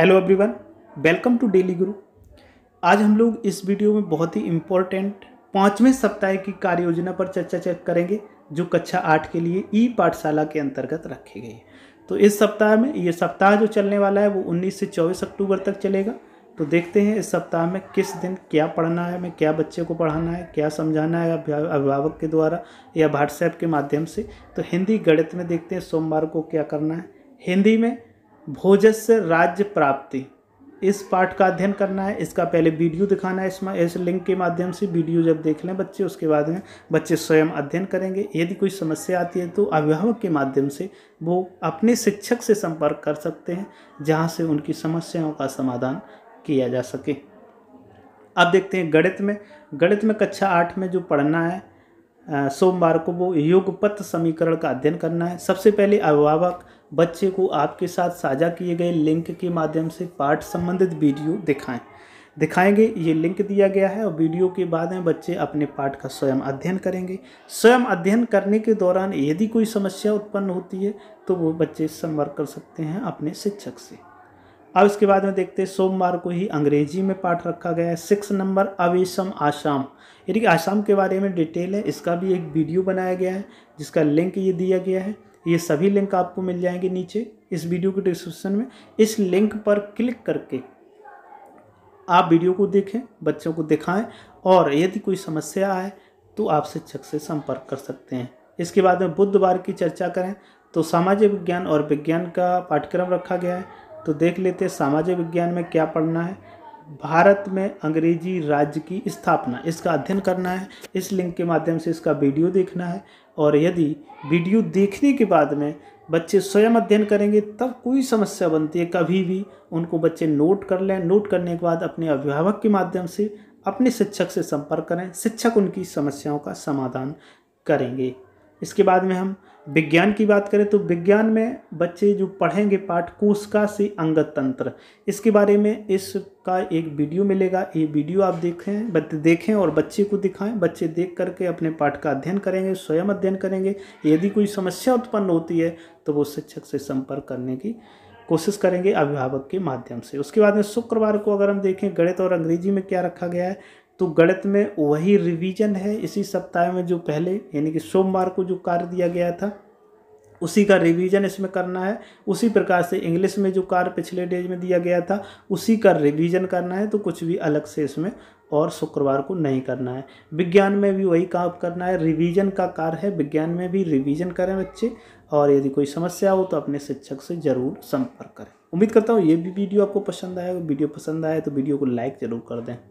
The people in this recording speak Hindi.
hello everyone welcome to Daily Guru आज हम लोग इस वीडियो में बहुत ही इम्पोर्टेंट पाँचवें सप्ताह की कार्य योजना पर चर्चा चर्चा करेंगे जो कक्षा आठ के लिए ई पाठशाला के अंतर्गत रखी गई है तो इस सप्ताह में ये सप्ताह जो चलने वाला है वो उन्नीस से चौबीस अक्टूबर तक चलेगा तो देखते हैं इस सप्ताह में किस दिन क्या पढ़ना है हमें क्या बच्चे को पढ़ाना है क्या समझाना है अभिभावक के द्वारा या व्हाट्सएप के माध्यम से तो हिंदी गणित में देखते हैं सोमवार को क्या करना है हिंदी में भोजस्य राज्य प्राप्ति इस पाठ का अध्ययन करना है इसका पहले वीडियो दिखाना है इसमें इस लिंक के माध्यम से वीडियो जब देख लें बच्चे उसके बाद में बच्चे स्वयं अध्ययन करेंगे यदि कोई समस्या आती है तो अभिभावक के माध्यम से वो अपने शिक्षक से संपर्क कर सकते हैं जहाँ से उनकी समस्याओं का समाधान किया जा सके अब देखते हैं गणित में गणित में कक्षा आठ में जो पढ़ना है सोमवार को वो युगपथ समीकरण का अध्ययन करना है सबसे पहले अभिभावक बच्चे को आपके साथ साझा किए गए लिंक के माध्यम से पाठ संबंधित वीडियो दिखाएं दिखाएंगे ये लिंक दिया गया है और वीडियो के बाद में बच्चे अपने पाठ का स्वयं अध्ययन करेंगे स्वयं अध्ययन करने के दौरान यदि कोई समस्या उत्पन्न होती है तो वो बच्चे संपर्क कर सकते हैं अपने शिक्षक से अब इसके बाद में देखते हैं सोमवार को ही अंग्रेजी में पाठ रखा गया है सिक्स नंबर अवेशम आशाम यानी कि आशाम के बारे में डिटेल है इसका भी एक वीडियो बनाया गया है जिसका लिंक ये दिया गया है ये सभी लिंक आपको मिल जाएंगे नीचे इस वीडियो के डिस्क्रिप्शन में इस लिंक पर क्लिक करके आप वीडियो को देखें बच्चों को दिखाएं और यदि कोई समस्या आए तो आप शिक्षक से संपर्क कर सकते हैं इसके बाद में बुधवार की चर्चा करें तो सामाजिक विज्ञान और विज्ञान का पाठ्यक्रम रखा गया है तो देख लेते हैं सामाजिक विज्ञान में क्या पढ़ना है भारत में अंग्रेजी राज्य की स्थापना इसका अध्ययन करना है इस लिंक के माध्यम से इसका वीडियो देखना है और यदि वीडियो देखने के बाद में बच्चे स्वयं अध्ययन करेंगे तब कोई समस्या बनती है कभी भी उनको बच्चे नोट कर लें नोट करने के बाद अपने अभिभावक के माध्यम से अपने शिक्षक से संपर्क करें शिक्षक उनकी समस्याओं का समाधान करेंगे इसके बाद में हम विज्ञान की बात करें तो विज्ञान में बच्चे जो पढ़ेंगे पाठ कोशिका से अंगत तंत्र इसके बारे में इसका एक वीडियो मिलेगा ये वीडियो आप देखें देखें और बच्चे को दिखाएं बच्चे देख करके अपने पाठ का अध्ययन करेंगे स्वयं अध्ययन करेंगे यदि कोई समस्या उत्पन्न होती है तो वो शिक्षक से संपर्क करने की कोशिश करेंगे अभिभावक के माध्यम से उसके बाद में शुक्रवार को अगर हम देखें गणित और अंग्रेजी में क्या रखा गया है तो गणित में वही रिवीजन है इसी सप्ताह में जो पहले यानी कि सोमवार को जो कार्य दिया गया था उसी का रिवीजन इसमें करना है उसी प्रकार से इंग्लिश में जो कार्य पिछले डेज में दिया गया था उसी का रिवीजन करना है तो कुछ भी अलग से इसमें और शुक्रवार को नहीं करना है विज्ञान में भी वही काम करना है रिवीजन का कार्य है विज्ञान में भी रिवीजन करें बच्चे और यदि कोई समस्या हो तो अपने शिक्षक से ज़रूर संपर्क करें उम्मीद करता हूँ ये भी वीडियो आपको पसंद आया वीडियो पसंद आया तो वीडियो को लाइक ज़रूर कर दें